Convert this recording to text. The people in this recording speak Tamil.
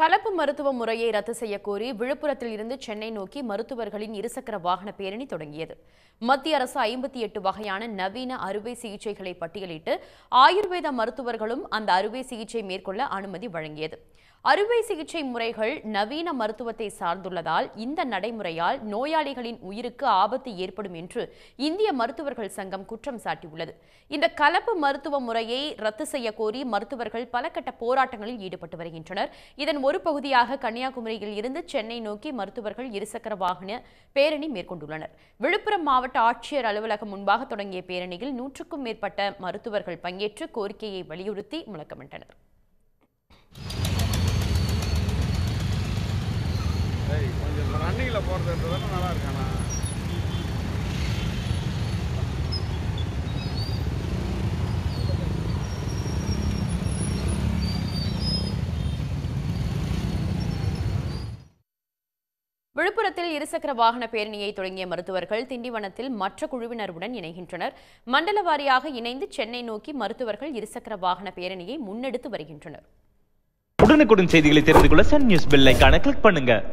கலப்பு மருத்துவ முறையை ரத்து செய்யக்கோரி விழுப்புரத்தில் இருந்து சென்னை நோக்கி மருத்துவர்களின் இருசக்கர வாகன பேரணி தொடங்கியது மத்திய அரசு ஐம்பத்தி எட்டு வகையான நவீன அறுவை சிகிச்சைகளை பட்டியலிட்டு ஆயுர்வேத மருத்துவர்களும் அந்த அறுவை சிகிச்சை மேற்கொள்ள அனுமதி வழங்கியது அறுவை சிகிச்சை முறைகள் நவீன மருத்துவத்தை சார்ந்துள்ளதால் இந்த நடைமுறையால் நோயாளிகளின் உயிருக்கு ஆபத்து ஏற்படும் என்று இந்திய மருத்துவர்கள் சங்கம் குற்றம் சாட்டியுள்ளது இந்த கலப்பு மருத்துவ முறையை ரத்து செய்யக்கோரி மருத்துவர்கள் பல கட்ட போராட்டங்களில் ஈடுபட்டு வருகின்றனர் இதன் ஒரு பகுதியாக கன்னியாகுமரியில் இருந்து சென்னை நோக்கி மருத்துவர்கள் இருசக்கர வாகன பேரணி மேற்கொண்டுள்ளனர் விழுப்புரம் மாவட்ட ஆட்சியர் அலுவலகம் முன்பாக தொடங்கிய பேரணியில் நூற்றுக்கும் மேற்பட்ட மருத்துவர்கள் பங்கேற்று கோரிக்கையை வலியுறுத்தி முழக்கமிட்டனர் நல்லா இருக்காங்க விழுப்புரத்தில் இருசக்கர வாகன பேரணியை தொடங்கிய மருத்துவர்கள் திண்டிவனத்தில் மற்ற குழுவினருடன் இணைகின்றனர் மண்டல வாரியாக இணைந்து சென்னை நோக்கி மருத்துவர்கள் இருசக்கர வாகன பேரணியை முன்னெடுத்து வருகின்றனர் உடனுக்குடன் செய்திகளை தெரிந்து கொள்ள சன் நியூஸ் கிளிக் பண்ணுங்க